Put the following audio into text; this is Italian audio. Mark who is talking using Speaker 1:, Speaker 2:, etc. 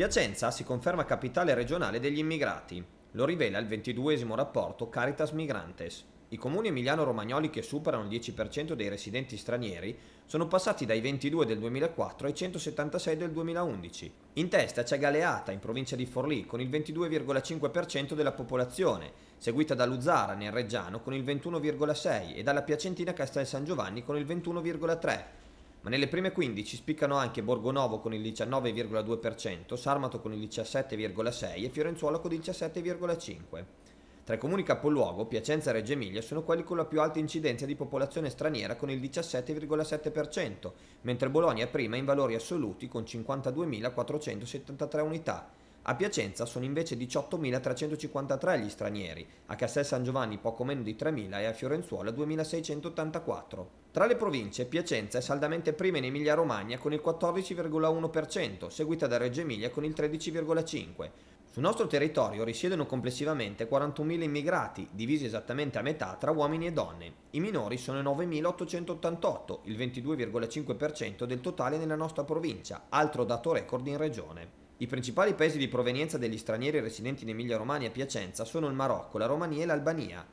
Speaker 1: Piacenza si conferma capitale regionale degli immigrati. Lo rivela il 22 rapporto Caritas Migrantes. I comuni emiliano-romagnoli che superano il 10% dei residenti stranieri sono passati dai 22 del 2004 ai 176 del 2011. In testa c'è Galeata, in provincia di Forlì, con il 22,5% della popolazione, seguita da Luzzara, nel Reggiano, con il 21,6% e dalla Piacentina Castel San Giovanni con il 21,3% ma nelle prime 15 spiccano anche Borgonovo con il 19,2%, Sarmato con il 17,6% e Fiorenzuola con il 17,5%. Tra i comuni capoluogo, Piacenza e Reggio Emilia sono quelli con la più alta incidenza di popolazione straniera con il 17,7%, mentre Bologna è prima in valori assoluti con 52.473 unità a Piacenza sono invece 18.353 gli stranieri, a Castel San Giovanni poco meno di 3.000 e a Fiorenzuola 2.684. Tra le province, Piacenza è saldamente prima in Emilia-Romagna con il 14,1%, seguita da Reggio Emilia con il 13,5%. Sul nostro territorio risiedono complessivamente 41.000 immigrati, divisi esattamente a metà tra uomini e donne. I minori sono 9.888, il 22,5% del totale nella nostra provincia, altro dato record in regione. I principali paesi di provenienza degli stranieri residenti in Emilia Romagna e Piacenza sono il Marocco, la Romania e l'Albania.